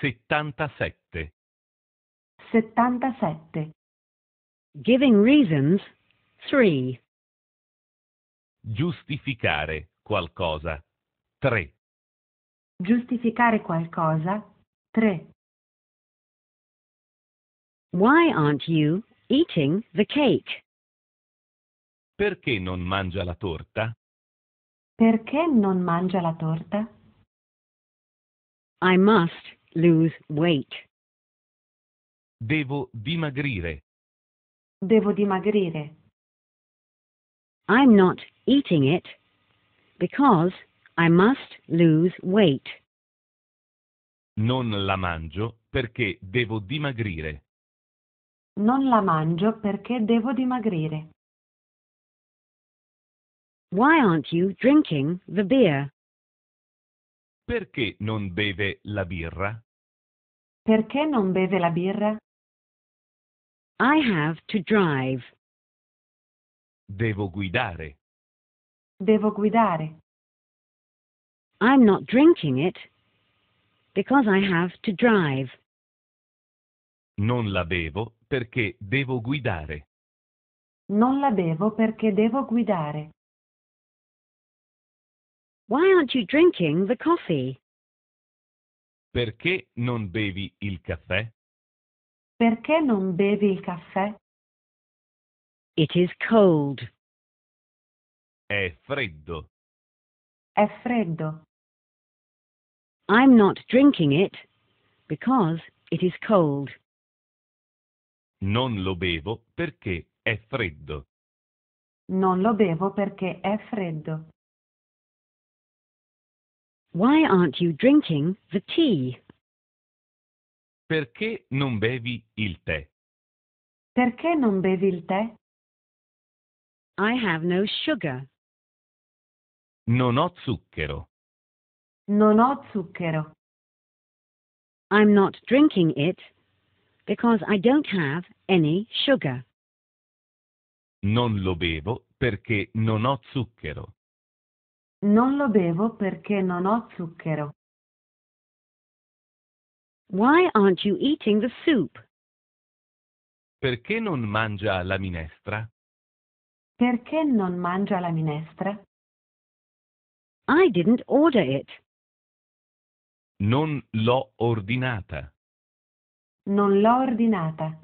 Settantasette. Settantasette. Giving reasons 3. Giustificare qualcosa 3. Giustificare qualcosa 3. Why aren't you eating the cake? Perché non mangia la torta? Perché non mangia la torta? I must lose weight. Devo dimagrire. Devo dimagrire. I'm not eating it because I must lose weight. Non la mangio perché devo dimagrire. Non la mangio perché devo dimagrire. Why aren't you drinking the beer? Perché non beve la birra? Perché non beve la birra? I have to drive. Devo guidare. Devo guidare. I'm not drinking it because I have to drive. Non la bevo perché devo guidare. Non la bevo perché devo guidare. Why aren't you drinking the coffee? Perché non bevi il caffè? Perché non bevi il caffè? It is cold. È freddo. È freddo. I'm not drinking it because it is cold. Non lo bevo perché è freddo. Non lo bevo perché è freddo. Why aren't you drinking the tea? Perché non bevi il tè? Perché non bevi il tè? I have no sugar. Non ho zucchero. Non ho zucchero. I'm not drinking it because I don't have any sugar. Non lo bevo perché non ho zucchero. Non lo bevo perché non ho zucchero. Why aren't you eating the soup? Perché non mangia la minestra? Perché non mangia la minestra? I didn't order it. Non l'ho ordinata. Non l'ho ordinata.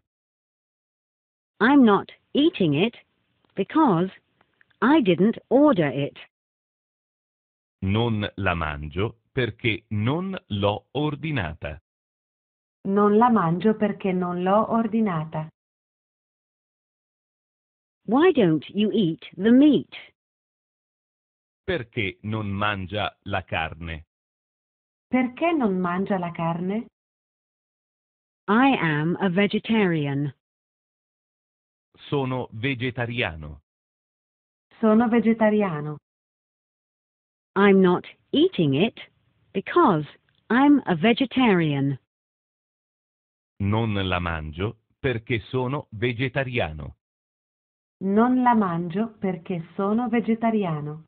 I'm not eating it because I didn't order it. Non la mangio perché non l'ho ordinata. Non la mangio perché non l'ho ordinata. Why don't you eat the meat? Perché non mangia la carne? Perché non mangia la carne? I am a vegetarian. Sono vegetariano. Sono vegetariano. I'm not eating it because I'm a vegetarian. Non la mangio perché sono vegetariano. Non la mangio perché sono vegetariano.